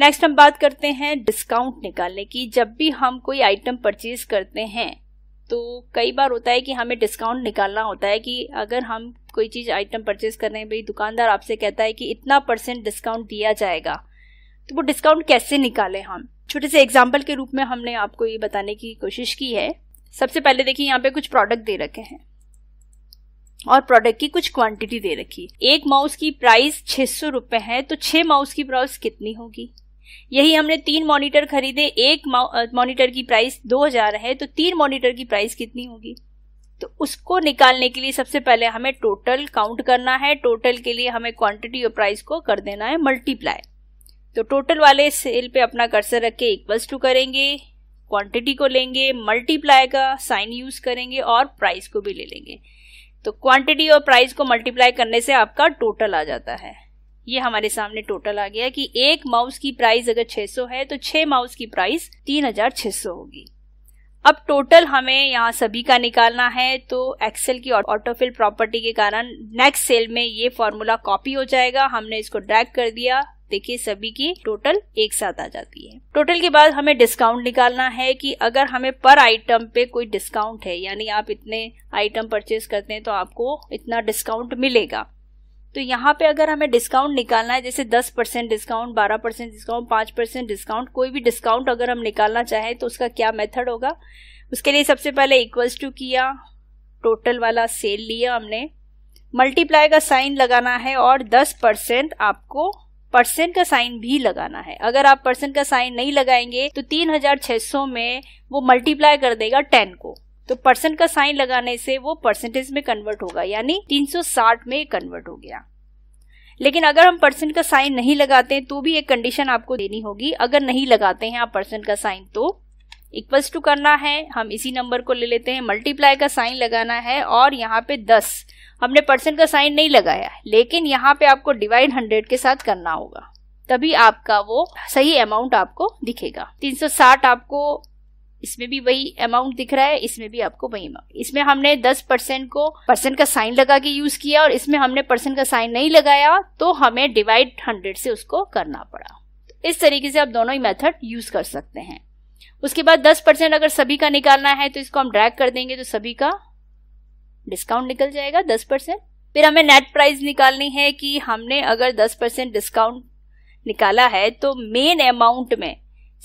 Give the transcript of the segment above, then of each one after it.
next हम बात करते हैं डिस्काउंट निकालने की जब भी हम कोई आइटम परचेज करते हैं तो कई बार होता है कि हमें डिस्काउंट निकालना होता है कि अगर हम कोई चीज़ आइटम परचेज कर रहे हैं भाई दुकानदार आपसे कहता है कि इतना परसेंट डिस्काउंट दिया जाएगा तो वो डिस्काउंट कैसे निकालें हम छोटे से एग्जाम्पल के रूप में हमने आपको ये बताने की कोशिश की है सबसे पहले देखिए यहाँ पे कुछ प्रोडक्ट दे रखे हैं और प्रोडक्ट की कुछ क्वांटिटी दे रखी है एक माउस की प्राइस छह सौ रुपए है तो छह माउस की प्राइस कितनी होगी यही हमने तीन मॉनिटर खरीदे एक मॉनिटर की प्राइस दो हजार है तो तीन मॉनिटर की प्राइस कितनी होगी तो उसको निकालने के लिए सबसे पहले हमें टोटल काउंट करना है टोटल के लिए हमें क्वांटिटी और प्राइस को कर देना है मल्टीप्लाई तो टोटल वाले सेल पे अपना कर्सर रख के इक्वल्स टू करेंगे क्वांटिटी को लेंगे मल्टीप्लाई का साइन यूज करेंगे और प्राइस को भी ले लेंगे तो क्वांटिटी और प्राइस को मल्टीप्लाई करने से आपका टोटल आ जाता है ये हमारे सामने टोटल आ गया कि एक माउस की प्राइस अगर 600 है तो छह माउस की प्राइस 3600 होगी अब टोटल हमें यहाँ सभी का निकालना है तो एक्सेल की ऑटोफिल प्रॉपर्टी के कारण नेक्स्ट सेल में ये फॉर्मूला कॉपी हो जाएगा हमने इसको ड्रैग कर दिया देखिए सभी की टोटल एक साथ आ जाती है टोटल के बाद हमें डिस्काउंट निकालना है कि अगर हमें पर आइटम पे कोई डिस्काउंट है यानी आप इतने आइटम परचेज करते हैं तो आपको इतना डिस्काउंट मिलेगा तो यहाँ पे अगर हमें डिस्काउंट निकालना है जैसे 10 percent discount 12 percent discount 5 percent discount कोई भी डिस्काउंट अगर हम निकालना चाहें तो उसका क्या मेथड होगा उसके लिए सबसे पहले इक्वल्स टू किया टोटल वाला सेल लिया हमने मल्टीप्लाई का साइन लगाना है और 10 परसेंट आपको परसेंट का साइन भी लगाना है अगर आप परसेंट का साइन नहीं लगाएंगे तो तीन में वो मल्टीप्लाई कर देगा टेन को तो परसेंट का साइन लगाने से वो परसेंटेज में कन्वर्ट होगा यानी 360 में कन्वर्ट हो गया लेकिन अगर हम परसेंट का साइन नहीं लगाते हैं तो भी एक कंडीशन आपको देनी होगी अगर नहीं लगाते हैं आप परसेंट का साइन तो इक्वल्स टू करना है हम इसी नंबर को ले लेते हैं मल्टीप्लाई का साइन लगाना है और यहाँ पे दस हमने परसेंट का साइन नहीं लगाया लेकिन यहाँ पे आपको डिवाइड हंड्रेड के साथ करना होगा तभी आपका वो सही अमाउंट आपको दिखेगा 360 आपको इसमें भी वही अमाउंट दिख रहा है इसमें भी आपको वही अमाउंट इसमें हमने दस परसेंट को परसेंट का साइन लगा के यूज किया और इसमें हमने परसेंट का साइन नहीं लगाया तो हमें डिवाइड हंड्रेड से उसको करना पड़ा इस तरीके से आप दोनों ही मेथड यूज कर सकते हैं उसके बाद दस परसेंट अगर सभी का निकालना है तो इसको हम ड्रैग कर देंगे तो सभी का डिस्काउंट निकल जाएगा दस परसेंट फिर हमें नेट प्राइस निकालनी है कि हमने अगर दस परसेंट डिस्काउंट निकाला है तो मेन अमाउंट में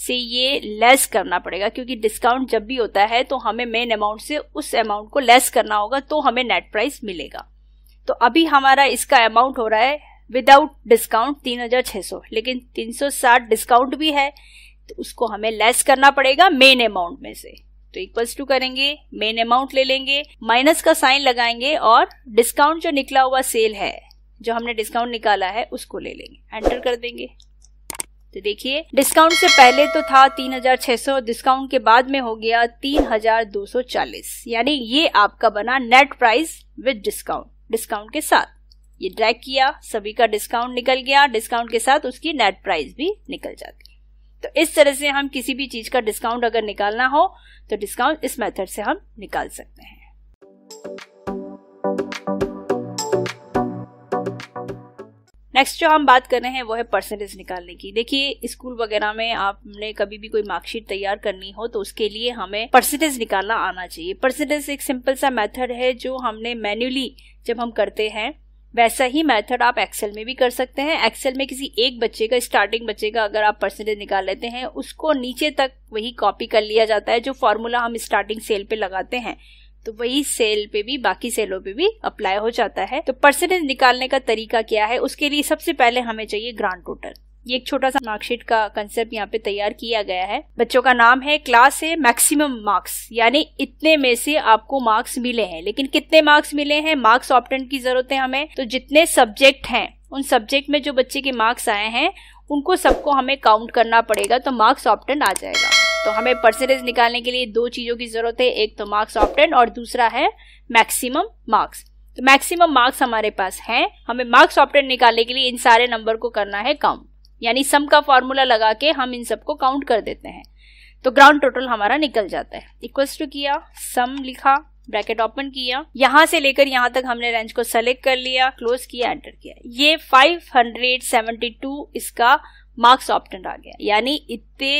से ये लेस करना पड़ेगा क्योंकि डिस्काउंट जब भी होता है तो हमें मेन अमाउंट से उस अमाउंट को लेस करना होगा तो हमें नेट प्राइस मिलेगा तो अभी हमारा इसका अमाउंट हो रहा है विदाउट डिस्काउंट 3600 लेकिन 360 डिस्काउंट भी है तो उसको हमें लेस करना पड़ेगा मेन अमाउंट में से तो इक्वल्स टू करेंगे मेन अमाउंट ले लेंगे माइनस का साइन लगाएंगे और डिस्काउंट जो निकला हुआ सेल है जो हमने डिस्काउंट निकाला है उसको ले लेंगे एंटर कर देंगे तो देखिए डिस्काउंट से पहले तो था 3600 डिस्काउंट के बाद में हो गया 3240 यानी ये आपका बना net price with discount discount के साथ ये ड्रैग किया सभी का डिस्काउंट निकल गया डिस्काउंट के साथ उसकी नेट प्राइस भी निकल जाती तो इस तरह से हम किसी भी चीज का डिस्काउंट अगर निकालना हो तो डिस्काउंट इस मेथड से हम निकाल सकते हैं नेक्स्ट जो हम बात कर रहे हैं वो है परसेंटेज निकालने की देखिए स्कूल वगैरह में आपने कभी भी कोई मार्कशीट तैयार करनी हो तो उसके लिए हमें परसेंटेज निकालना आना चाहिए परसेंटेज एक सिंपल सा मेथड है जो हमने मैन्युअली जब हम करते हैं वैसा ही मेथड आप एक्सेल में भी कर सकते हैं एक्सेल में किसी एक बच्चे का स्टार्टिंग बच्चे का अगर आप परसेंटेज निकाल लेते हैं उसको नीचे तक वही कॉपी कर लिया जाता है जो फॉर्मूला हम स्टार्टिंग सेल पे लगाते हैं तो वही सेल पे भी बाकी सेलों पे भी अप्लाई हो जाता है तो परसेंटेज निकालने का तरीका क्या है उसके लिए सबसे पहले हमें चाहिए ग्रांड टोटल ये एक छोटा सा मार्कशीट का कंसेप्ट यहाँ पे तैयार किया गया है बच्चों का नाम है क्लास है मैक्सिमम मार्क्स यानी इतने में से आपको मार्क्स मिले हैं लेकिन कितने मार्क्स मिले हैं मार्क्स ऑप्टेंट की जरूरत है हमें तो जितने सब्जेक्ट हैं उन सब्जेक्ट में जो बच्चे के मार्क्स आए हैं उनको सबको हमें काउंट करना पड़ेगा तो मार्क्स ऑप्टेंट आ जाएगा तो हमें परसेंटेज निकालने के लिए दो चीज़ों की ज़रूरत है एक तो मार्क्स ऑप्टेंड और दूसरा है मैक्सिमम मार्क्स तो मैक्सिमम मार्क्स हमारे पास हैं हमें मार्क्स ऑप्टेंड निकालने के लिए इन सारे नंबर को करना है काउंट यानी सम का फॉर्मूला लगा के हम इन सबको काउंट कर देते हैं तो ग्राउंड टोटल हमारा निकल जाता है इक्वल्स टू किया सम लिखा ब्रैकेट ओपन किया यहाँ से लेकर यहाँ तक हमने रेंज को सेलेक्ट कर लिया क्लोज किया एंटर किया ये 572 इसका मार्क्स ऑप्टेंट आ गया यानी इतने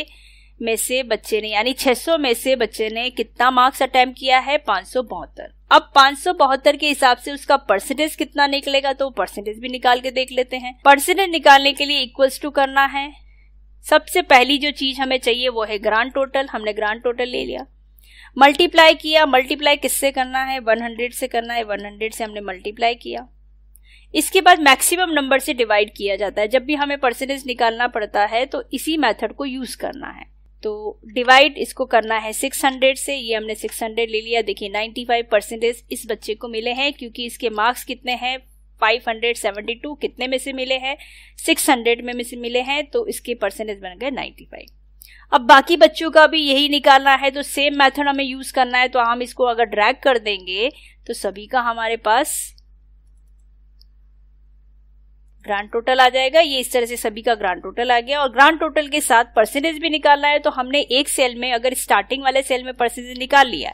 में से बच्चे ने यानी 600 में से बच्चे ने कितना मार्क्स अटेम्प किया है पांच अब पांच के हिसाब से उसका परसेंटेज कितना निकलेगा तो परसेंटेज भी निकाल के देख लेते हैं परसेंटेज निकालने के लिए इक्वल्स टू करना है सबसे पहली जो चीज हमें चाहिए वो है ग्रांड टोटल हमने ग्रांड टोटल ले लिया मल्टीप्लाई किया मल्टीप्लाई किससे करना है 100 से करना है 100 से हमने मल्टीप्लाई किया इसके बाद मैक्सिमम नंबर से डिवाइड किया जाता है जब भी हमें परसेंटेज निकालना पड़ता है तो इसी मेथड को यूज करना है तो डिवाइड इसको करना है 600 से ये हमने 600 ले लिया देखिए 95 परसेंटेज इस बच्चे को मिले हैं क्योंकि इसके मार्क्स कितने हैं 572 कितने में से मिले हैं 600 में में से मिले हैं तो इसके परसेंटेज बन गए 95 अब बाकी बच्चों का भी यही निकालना है तो सेम मेथड हमें यूज करना है तो हम इसको अगर ड्रैग कर देंगे तो सभी का हमारे पास ग्रांड टोटल आ जाएगा ये इस तरह से सभी का ग्रांड टोटल आ गया और ग्रांड टोटल के साथ परसेंटेज भी निकालना है तो हमने एक सेल में अगर स्टार्टिंग वाले सेल में परसेंटेज निकाल लिया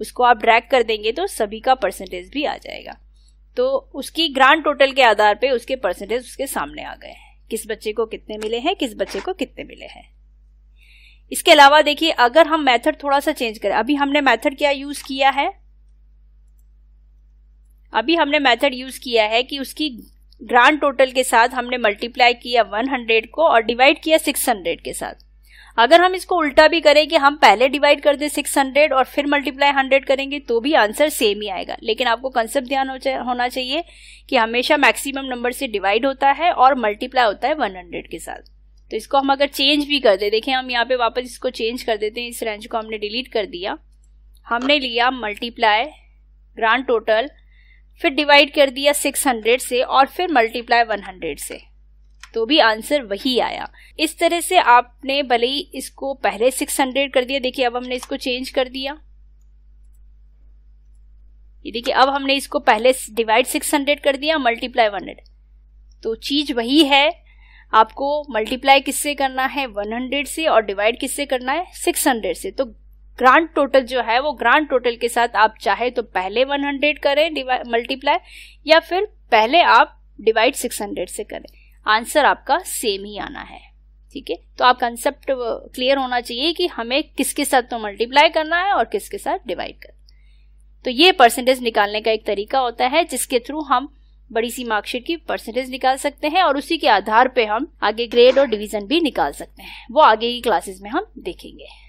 उसको आप ड्रैग कर देंगे तो सभी का परसेंटेज भी आ जाएगा तो उसकी ग्रांड टोटल के आधार पे उसके परसेंटेज उसके सामने आ गए हैं किस बच्चे को कितने मिले हैं किस बच्चे को कितने मिले हैं इसके अलावा देखिए अगर हम मेथड थोड़ा सा चेंज करें अभी हमने मेथड क्या यूज किया है अभी हमने मेथड यूज किया है कि उसकी ग्रांड टोटल के साथ हमने मल्टीप्लाई किया 100 को और डिवाइड किया 600 के साथ अगर हम इसको उल्टा भी करें कि हम पहले डिवाइड कर दें 600 और फिर मल्टीप्लाई 100 करेंगे तो भी आंसर सेम ही आएगा लेकिन आपको कंसेप्ट ध्यान हो होना चाहिए कि हमेशा मैक्सिमम नंबर से डिवाइड होता है और मल्टीप्लाई होता है 100 के साथ तो इसको हम अगर चेंज भी कर दें देखें हम यहाँ पे वापस इसको चेंज कर देते हैं इस रेंज को हमने डिलीट कर दिया हमने लिया मल्टीप्लाई ग्रांड टोटल फिर डिवाइड कर दिया 600 से और फिर मल्टीप्लाई 100 से तो भी आंसर वही आया इस तरह से आपने भले ही इसको पहले 600 कर दिया देखिए अब हमने इसको चेंज कर दिया ये देखिए अब हमने इसको पहले डिवाइड 600 कर दिया मल्टीप्लाई 100 तो चीज वही है आपको मल्टीप्लाई किससे करना है 100 से और डिवाइड किससे करना है 600 से तो ग्रांड टोटल जो है वो ग्रांड टोटल के साथ आप चाहे तो पहले 100 करें मल्टीप्लाई या फिर पहले आप डिवाइड 600 से करें आंसर आपका सेम ही आना है ठीक है तो आप कंसेप्ट क्लियर uh, होना चाहिए कि हमें किसके साथ तो मल्टीप्लाई करना है और किसके साथ डिवाइड करना तो ये परसेंटेज निकालने का एक तरीका होता है जिसके थ्रू हम बड़ी सी मार्कशीट की परसेंटेज निकाल सकते हैं और उसी के आधार पे हम आगे ग्रेड और डिवीजन भी निकाल सकते हैं वो आगे की क्लासेस में हम देखेंगे